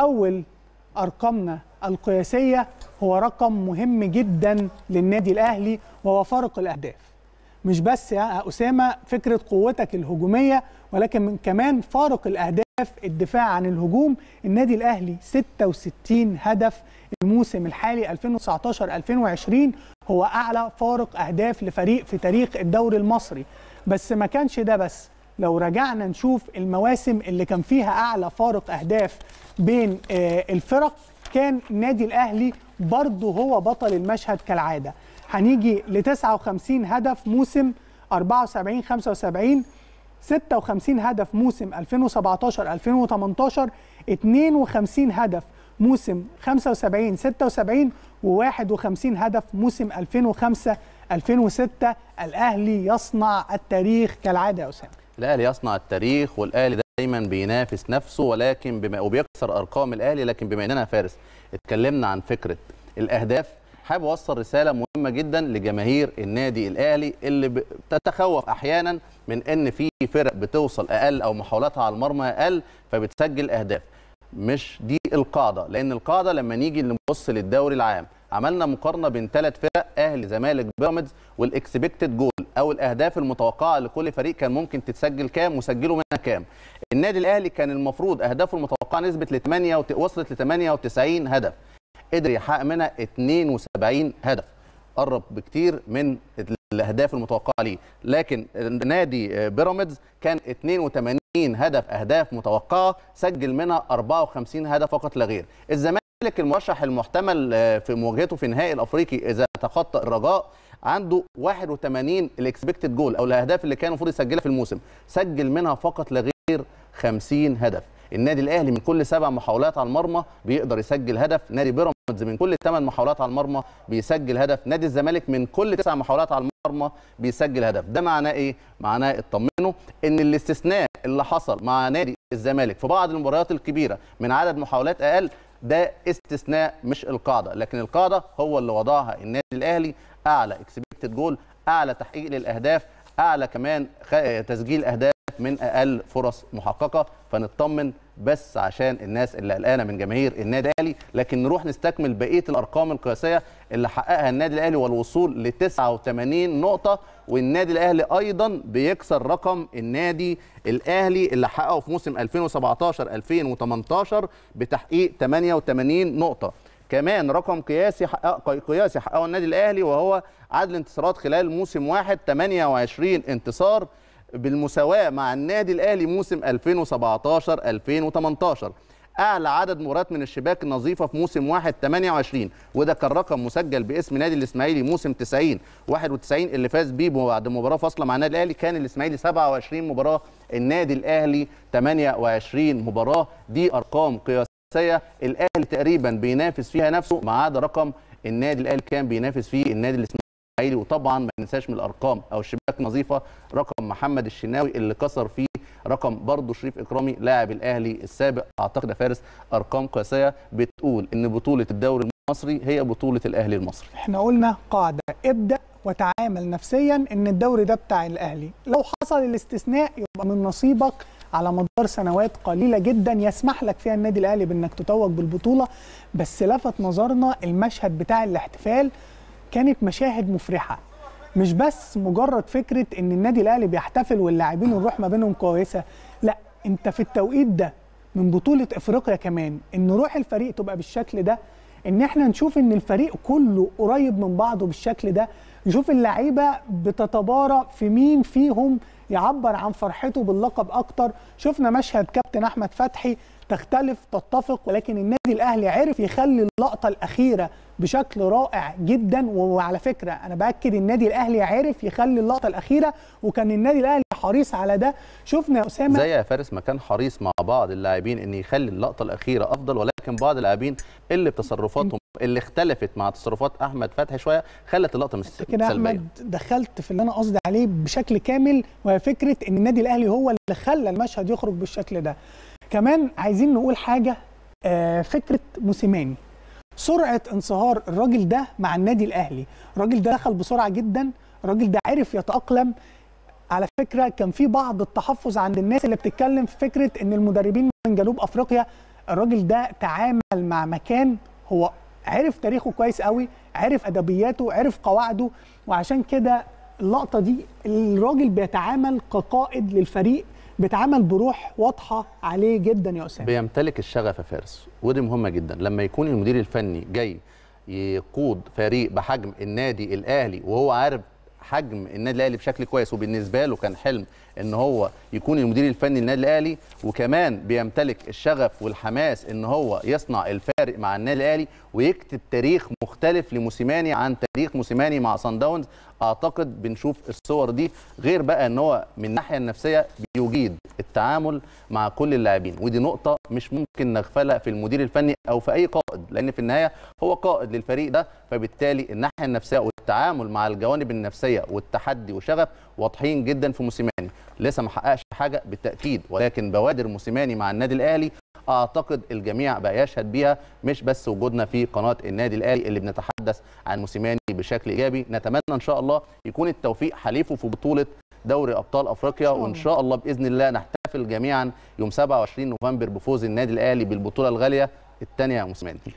أول أرقامنا القياسية هو رقم مهم جدا للنادي الأهلي وهو فارق الأهداف مش بس يا أسامة فكرة قوتك الهجومية ولكن من كمان فارق الأهداف الدفاع عن الهجوم النادي الأهلي 66 هدف الموسم الحالي 2019-2020 هو أعلى فارق أهداف لفريق في تاريخ الدوري المصري بس ما كانش ده بس لو رجعنا نشوف المواسم اللي كان فيها اعلى فارق اهداف بين آه، الفرق كان النادي الاهلي برضه هو بطل المشهد كالعاده هنيجي ل 59 هدف موسم 74 75 56 هدف موسم 2017 2018 52 هدف موسم 75 76 و51 هدف موسم 2005 2006 الاهلي يصنع التاريخ كالعاده يا اسامه الاهلي يصنع التاريخ والاهلي دايما بينافس نفسه ولكن بما وبيكسر ارقام الاهلي لكن بما اننا فارس اتكلمنا عن فكره الاهداف حابب اوصل رساله مهمه جدا لجماهير النادي الاهلي اللي بتتخوف احيانا من ان في فرق بتوصل اقل او محاولاتها على المرمى اقل فبتسجل اهداف مش دي القاعده لان القاعده لما نيجي نبص للدوري العام عملنا مقارنه بين ثلاث فرق اهلي زمالك بيراميدز والاكسبكتد جول او الاهداف المتوقعه لكل فريق كان ممكن تتسجل كام وسجلوا منها كام النادي الاهلي كان المفروض اهدافه المتوقعه نسبه ل 8 وصلت ل 98 هدف قدر يحقق منها 72 هدف قرب بكتير من الاهداف المتوقعه ليه لكن نادي بيراميدز كان 82 هدف اهداف متوقعه سجل منها 54 هدف فقط لا غير الزمالك لك المرشح المحتمل آه، في مواجهته في النهائي الافريقي اذا تخطى الرجاء عنده 81 الاكسبكتد جول او الاهداف اللي كان المفروض يسجلها في الموسم سجل منها فقط لا غير 50 هدف النادي الاهلي من كل سبع محاولات على المرمى بيقدر يسجل هدف نادي بيراميدز من كل ثمان محاولات على المرمى بيسجل هدف نادي الزمالك من كل تسع محاولات على المرمى بيسجل هدف ده معناه ايه معناه اطمنوا ان الاستثناء اللي حصل مع نادي الزمالك في بعض المباريات الكبيره من عدد محاولات اقل ده استثناء مش القاعده لكن القاعده هو اللي وضعها النادي الاهلي اعلى اكسبكتد جول اعلى تحقيق للاهداف اعلى كمان تسجيل اهداف من اقل فرص محققه فنطمن بس عشان الناس اللي قلقانه من جماهير النادي الاهلي لكن نروح نستكمل بقيه الارقام القياسيه اللي حققها النادي الاهلي والوصول ل 89 نقطه والنادي الاهلي ايضا بيكسر رقم النادي الاهلي اللي حققه في موسم 2017 2018 بتحقيق 88 نقطه كمان رقم قياسي حقق قياسي حققه النادي الاهلي وهو عدد الانتصارات خلال موسم واحد 28 انتصار بالمساواه مع النادي الاهلي موسم 2017 2018 اعلى عدد مباريات من الشباك النظيفه في موسم واحد 28 وده كان رقم مسجل باسم نادي الاسماعيلي موسم 90 91 اللي فاز بيه بعد مباراه فاصله مع النادي الاهلي كان الاسماعيلي 27 مباراه النادي الاهلي 28 مباراه دي ارقام قياسيه الاهلي تقريبا بينافس فيها نفسه ما عدا رقم النادي الاهلي كان بينافس فيه النادي الاسماعيلي الاسماعيلي وطبعا ما ننساش من الارقام او الشباك نظيفه رقم محمد الشناوي اللي كسر فيه رقم برضه شريف اكرامي لاعب الاهلي السابق اعتقد فارس ارقام قياسيه بتقول ان بطوله الدوري المصري هي بطوله الاهلي المصري احنا قلنا قاعده ابدا وتعامل نفسيا ان الدوري ده بتاع الاهلي لو حصل الاستثناء يبقى من نصيبك على مدار سنوات قليلة جدا يسمح لك فيها النادي الأهلي بأنك تتوج بالبطولة بس لفت نظرنا المشهد بتاع الاحتفال كانت مشاهد مفرحه مش بس مجرد فكره ان النادي الاهلي بيحتفل واللاعبين الروح ما بينهم كويسه لا انت في التوقيت ده من بطوله افريقيا كمان ان روح الفريق تبقى بالشكل ده ان احنا نشوف ان الفريق كله قريب من بعضه بالشكل ده نشوف اللعيبه بتتبارى في مين فيهم يعبر عن فرحته باللقب اكتر شفنا مشهد كابتن احمد فتحي تختلف تتفق ولكن النادي الاهلي عرف يخلي اللقطه الاخيره بشكل رائع جدا وعلى فكره انا باكد النادي الاهلي عرف يخلي اللقطه الاخيره وكان النادي الاهلي حريص على ده شفنا اسامه زي يا فارس ما كان حريص مع بعض اللاعبين ان يخلي اللقطه الاخيره افضل ولكن بعض اللاعبين اللي بتصرفاتهم اللي اختلفت مع تصرفات احمد فتحي شويه خلت اللقطه مش سلبيه كده احمد دخلت في اللي انا قصدي عليه بشكل كامل وهي فكره ان النادي الاهلي هو اللي خلى المشهد يخرج بالشكل ده كمان عايزين نقول حاجه آه، فكره موسيماني سرعه انصهار الراجل ده مع النادي الاهلي الراجل ده دخل بسرعه جدا الراجل ده عرف يتاقلم على فكره كان في بعض التحفظ عند الناس اللي بتتكلم في فكره ان المدربين من جنوب افريقيا الراجل ده تعامل مع مكان هو عرف تاريخه كويس قوي عرف ادبياته عرف قواعده وعشان كده اللقطه دي الراجل بيتعامل كقائد للفريق بيتعامل بروح واضحه عليه جدا يا اسامه بيمتلك الشغف يا فارس ودي مهمه جدا لما يكون المدير الفني جاي يقود فريق بحجم النادي الاهلي وهو عارف حجم النادي الاهلي بشكل كويس وبالنسبه له كان حلم ان هو يكون المدير الفني للنادي الاهلي وكمان بيمتلك الشغف والحماس ان هو يصنع الفارق مع النادي الاهلي ويكتب تاريخ مختلف لموسيماني عن تاريخ موسيماني مع سان داونز اعتقد بنشوف الصور دي غير بقى ان هو من الناحيه النفسيه بيجيد التعامل مع كل اللاعبين ودي نقطه مش ممكن نغفلها في المدير الفني او في اي قائد لان في النهايه هو قائد للفريق ده فبالتالي الناحيه النفسيه والتعامل مع الجوانب النفسيه والتحدي وشغف واضحين جدا في موسيماني لسه ما حققش حاجه بالتاكيد ولكن بوادر موسيماني مع النادي الاهلي اعتقد الجميع بقى يشهد بيها مش بس وجودنا في قناه النادي الاهلي اللي بنتحدث عن موسيماني بشكل ايجابي نتمنى ان شاء الله يكون التوفيق حليفه في بطوله دوري ابطال افريقيا وان شاء الله باذن الله نحتفل جميعا يوم 27 نوفمبر بفوز النادي الاهلي بالبطوله الغاليه الثانيه يا ام